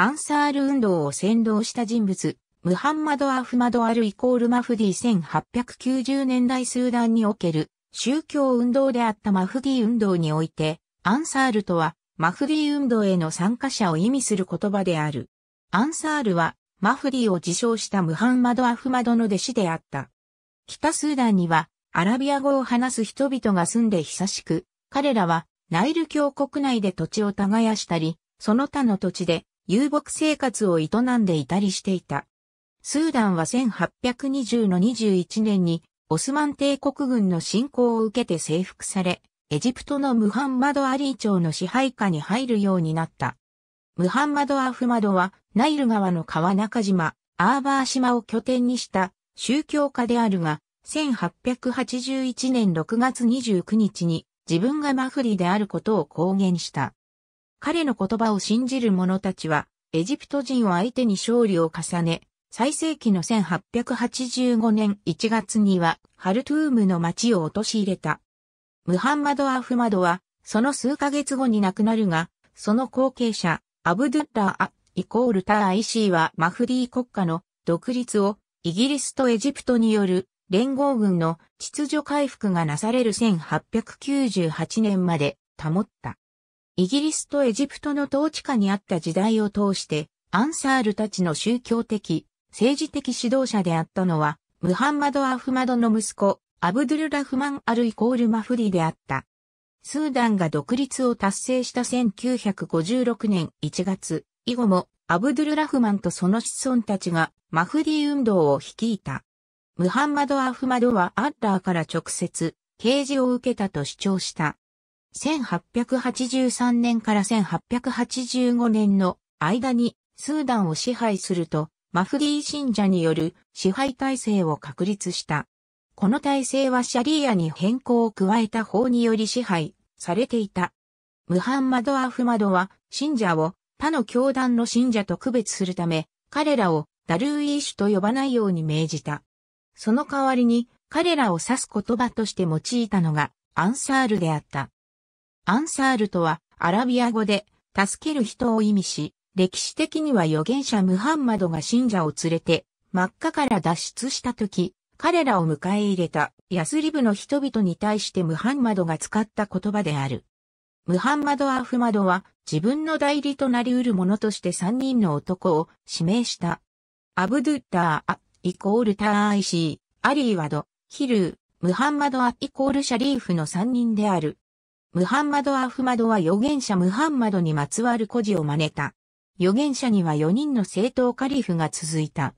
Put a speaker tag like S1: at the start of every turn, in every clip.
S1: アンサール運動を先導した人物、ムハンマド・アフマド・アル・イコール・マフディ1890年代スーダンにおける宗教運動であったマフディ運動において、アンサールとはマフディ運動への参加者を意味する言葉である。アンサールはマフディを自称したムハンマド・アフマドの弟子であった。北スーダンにはアラビア語を話す人々が住んで久しく、彼らはナイル教国内で土地を耕したり、その他の土地で遊牧生活を営んでいたりしていた。スーダンは1820の21年にオスマン帝国軍の侵攻を受けて征服され、エジプトのムハンマド・アリー朝の支配下に入るようになった。ムハンマド・アフマドはナイル川の川中島、アーバー島を拠点にした宗教家であるが、1881年6月29日に自分がマフリであることを公言した。彼の言葉を信じる者たちは、エジプト人を相手に勝利を重ね、最盛期の1885年1月には、ハルトゥームの町を陥れた。ムハンマド・アフマドは、その数ヶ月後に亡くなるが、その後継者、アブドゥッラー・イコールター・アイシーはマフリー国家の独立を、イギリスとエジプトによる連合軍の秩序回復がなされる1898年まで保った。イギリスとエジプトの統治下にあった時代を通して、アンサールたちの宗教的、政治的指導者であったのは、ムハンマド・アフマドの息子、アブドゥル・ラフマン・アル・イコール・マフディであった。スーダンが独立を達成した1956年1月以後も、アブドゥル・ラフマンとその子孫たちがマフディ運動を率いた。ムハンマド・アフマドはアッラーから直接、啓示を受けたと主張した。1883年から1885年の間にスーダンを支配するとマフディ信者による支配体制を確立した。この体制はシャリーアに変更を加えた法により支配されていた。ムハンマド・アフマドは信者を他の教団の信者と区別するため彼らをダルーイーシュと呼ばないように命じた。その代わりに彼らを指す言葉として用いたのがアンサールであった。アンサールとは、アラビア語で、助ける人を意味し、歴史的には預言者ムハンマドが信者を連れて、真っ赤から脱出した時、彼らを迎え入れたヤスリブの人々に対してムハンマドが使った言葉である。ムハンマド・アフマドは自分の代理となり得る者として3人の男を指名した。アブドゥッター・ア・イコール・ター・イシー、アリーワド、ヒルー、ムハンマド・ア・イコール・シャリーフの3人である。ムハンマド・アフマドは預言者ムハンマドにまつわる孤児を真似た。預言者には4人の正当カリフが続いた。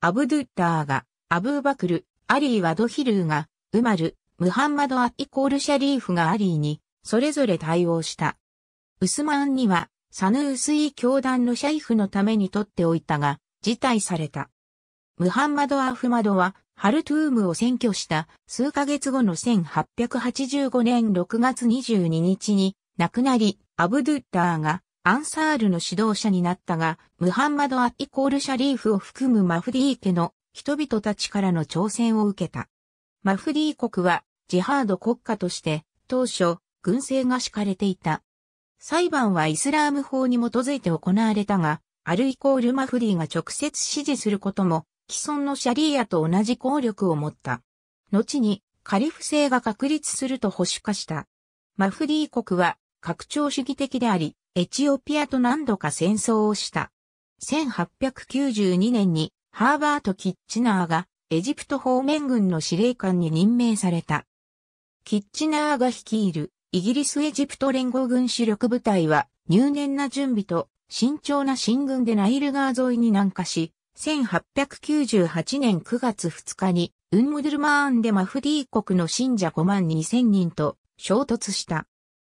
S1: アブドゥッダーが、アブーバクル、アリー・ワドヒルーが、ウマル、ムハンマド・アイコール・シャリーフがアリーに、それぞれ対応した。ウスマンには、サヌースイ教団のシャイフのために取っておいたが、辞退された。ムハンマド・アフマドは、ハルトゥームを占拠した数ヶ月後の1885年6月22日に亡くなり、アブドゥッターがアンサールの指導者になったが、ムハンマド・ア・イコール・シャリーフを含むマフディー家の人々たちからの挑戦を受けた。マフディー国はジハード国家として当初軍政が敷かれていた。裁判はイスラーム法に基づいて行われたが、アルイコール・マフディーが直接指示することも既存のシャリーアと同じ効力を持った。後にカリフ制が確立すると保守化した。マフディー国は拡張主義的であり、エチオピアと何度か戦争をした。1892年にハーバート・キッチナーがエジプト方面軍の司令官に任命された。キッチナーが率いるイギリスエジプト連合軍主力部隊は入念な準備と慎重な進軍でナイル川沿いに南下し、1898年9月2日に、ウンムドルマーンでマフディー国の信者5万2000人と衝突した。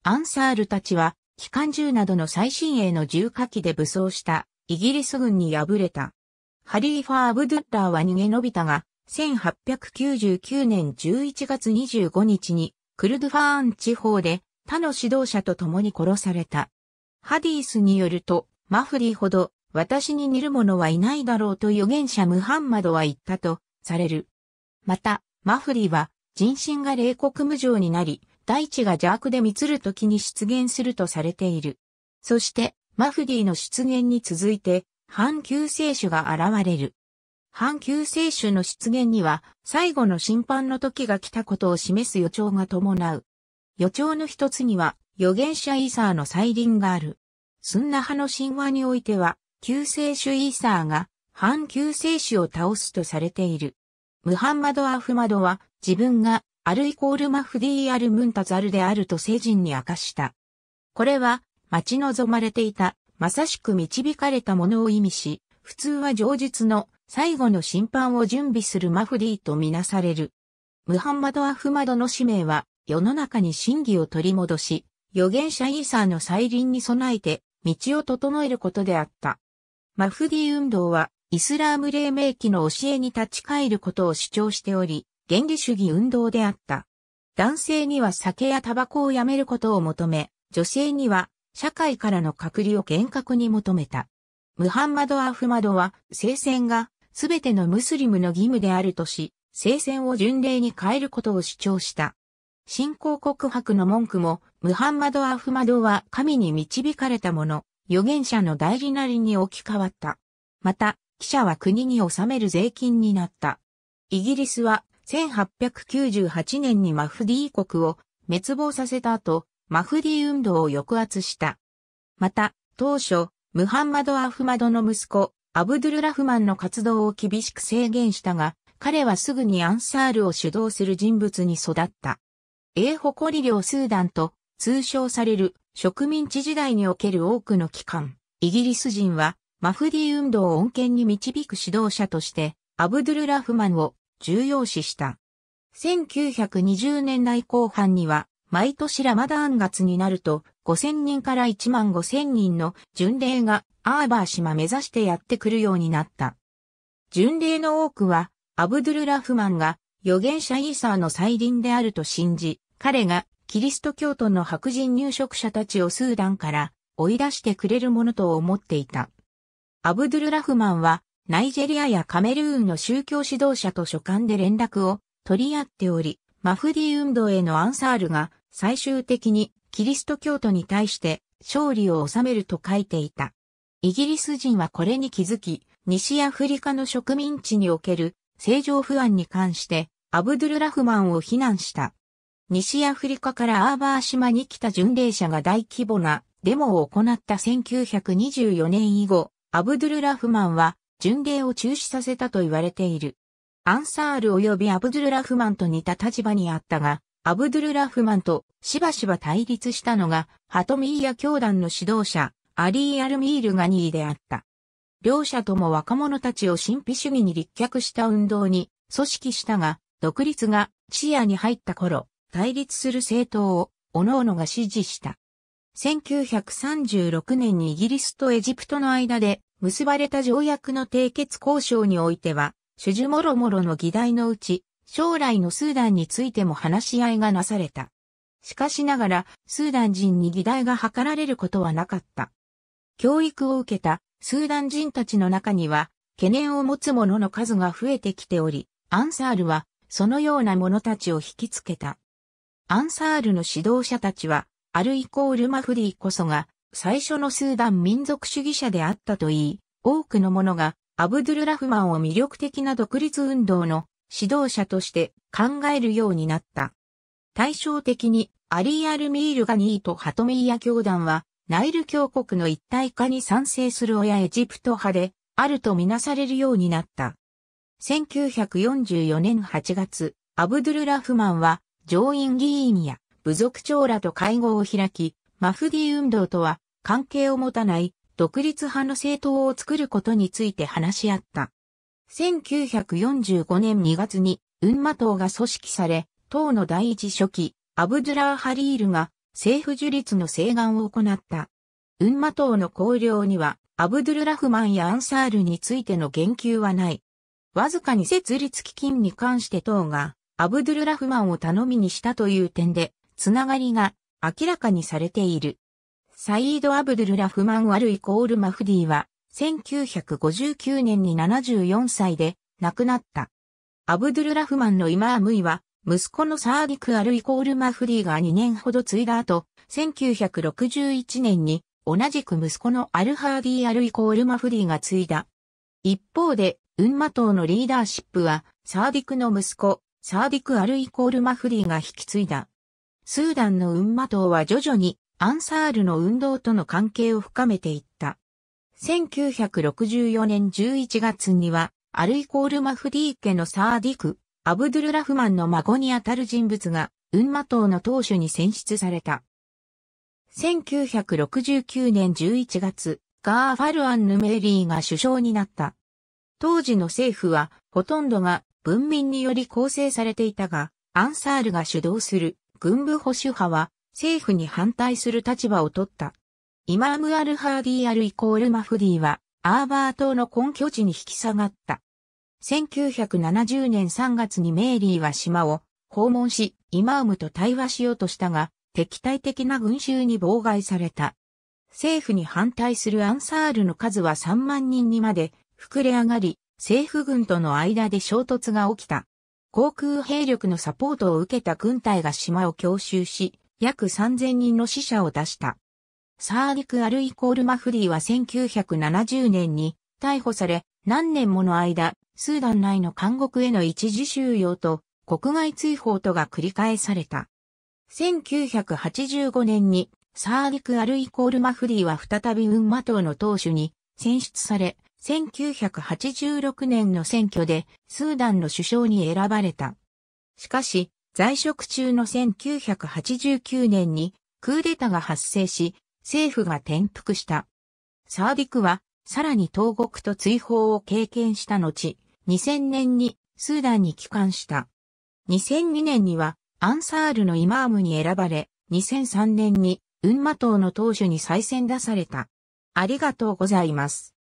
S1: アンサールたちは、機関銃などの最新鋭の重火器で武装したイギリス軍に敗れた。ハリーファ・アブドゥッラーは逃げ延びたが、1899年11月25日にクルドファーン地方で他の指導者と共に殺された。ハディースによると、マフディほど私に似る者はいないだろうと預言者ムハンマドは言ったとされる。また、マフリは人心が冷酷無常になり、大地が邪悪で満つる時に出現するとされている。そして、マフディの出現に続いて、反救世主が現れる。反救世主の出現には、最後の審判の時が来たことを示す予兆が伴う。予兆の一つには、預言者イーサーの再臨がある。スンナ派の神話においては、救世主イーサーが反救世主を倒すとされている。ムハンマド・アフマドは自分がアルイコールマフディー・アル・ムンタザルであると聖人に明かした。これは待ち望まれていたまさしく導かれたものを意味し、普通は上述の最後の審判を準備するマフディーとみなされる。ムハンマド・アフマドの使命は世の中に真偽を取り戻し、預言者イーサーの再臨に備えて道を整えることであった。マフディ運動は、イスラーム黎明期の教えに立ち返ることを主張しており、原理主義運動であった。男性には酒やタバコをやめることを求め、女性には社会からの隔離を厳格に求めた。ムハンマド・アフマドは、聖戦がすべてのムスリムの義務であるとし、聖戦を巡礼に変えることを主張した。信仰告白の文句も、ムハンマド・アフマドは神に導かれたもの、預言者の代理なりに置き換わった。また、記者は国に納める税金になった。イギリスは1898年にマフディー国を滅亡させた後、マフディ運動を抑圧した。また、当初、ムハンマド・アフマドの息子、アブドゥル・ラフマンの活動を厳しく制限したが、彼はすぐにアンサールを主導する人物に育った。英誇領スーダンと通称される植民地時代における多くの期間、イギリス人はマフディ運動を恩恵に導く指導者として、アブドゥルラフマンを重要視した。1920年代後半には、毎年ラマダーン月になると、5000人から1万5000人の巡礼がアーバー島目指してやってくるようになった。巡礼の多くは、アブドゥルラフマンが預言者イーサーの再臨であると信じ、彼がキリスト教徒の白人入植者たちをスーダンから追い出してくれるものと思っていた。アブドゥル・ラフマンは、ナイジェリアやカメルーンの宗教指導者と書簡で連絡を取り合っており、マフディ運動へのアンサールが最終的にキリスト教徒に対して勝利を収めると書いていた。イギリス人はこれに気づき、西アフリカの植民地における政情不安に関してアブドゥル・ラフマンを非難した。西アフリカからアーバー島に来た巡礼者が大規模なデモを行った1924年以後、アブドゥルラフマンは巡礼を中止させたと言われている。アンサール及びアブドゥルラフマンと似た立場にあったが、アブドゥルラフマンとしばしば対立したのが、ハトミーヤ教団の指導者、アリー・アルミール・ガニーであった。両者とも若者たちを神秘主義に立脚した運動に組織したが、独立が視野に入った頃、対立する政党を、各々が支持した。1936年にイギリスとエジプトの間で結ばれた条約の締結交渉においては、主樹もろもろの議題のうち、将来のスーダンについても話し合いがなされた。しかしながら、スーダン人に議題が図られることはなかった。教育を受けたスーダン人たちの中には、懸念を持つ者の数が増えてきており、アンサールは、そのような者たちを引きつけた。アンサールの指導者たちは、アルイコールマフディこそが、最初のスーダン民族主義者であったといい、多くの者が、アブドゥルラフマンを魅力的な独立運動の指導者として考えるようになった。対照的に、アリー・アルミール・ガニーとハトミーヤ教団は、ナイル教国の一体化に賛成する親エジプト派で、あるとみなされるようになった。1944年8月、アブドゥル・ラフマンは、上院議員や部族長らと会合を開き、マフディ運動とは関係を持たない独立派の政党を作ることについて話し合った。1945年2月に、ウンマ党が組織され、党の第一書記、アブドゥラー・ハリールが政府樹立の請願を行った。ウンマ党の綱領には、アブドゥルラフマンやアンサールについての言及はない。わずかに設立基金に関して党がアブドゥルラフマンを頼みにしたという点で、つながりが明らかにされている。サイード・アブドゥルラフマン・ワルイコール・マフディは、1959年に74歳で亡くなった。アブドゥルラフマンのイマームイは、息子のサーディク・アルイコール・マフディが2年ほど継いだ後、1961年に同じく息子のアルハーディ・アルイコール・マフディが継いだ。一方で、ウンマ党のリーダーシップは、サーディクの息子、サーディク・アル・イコール・マフディが引き継いだ。スーダンの運馬党は徐々にアンサールの運動との関係を深めていった。1964年11月には、アルイコール・マフディー家のサーディク、アブドゥル・ラフマンの孫にあたる人物が、運馬党の党首に選出された。1969年11月、ガーファルアン・ヌメーリーが首相になった。当時の政府はほとんどが文民により構成されていたが、アンサールが主導する軍部保守派は政府に反対する立場を取った。イマーム・アル・ハーディ・アル・イコール・マフディはアーバー島の根拠地に引き下がった。1970年3月にメイリーは島を訪問し、イマームと対話しようとしたが、敵対的な群衆に妨害された。政府に反対するアンサールの数は3万人にまで膨れ上がり、政府軍との間で衝突が起きた。航空兵力のサポートを受けた軍隊が島を強襲し、約3000人の死者を出した。サーリク・アルイコール・マフリーは1970年に逮捕され、何年もの間、スーダン内の監獄への一時収容と国外追放とが繰り返された。1985年にサーリク・アルイコール・マフリーは再び運馬党の党首に選出され、1986年の選挙でスーダンの首相に選ばれた。しかし、在職中の1989年にクーデタが発生し、政府が転覆した。サーディクは、さらに投獄と追放を経験した後、2000年にスーダンに帰還した。2002年にはアンサールのイマームに選ばれ、2003年にウンマ党の党首に再選出された。ありがとうございます。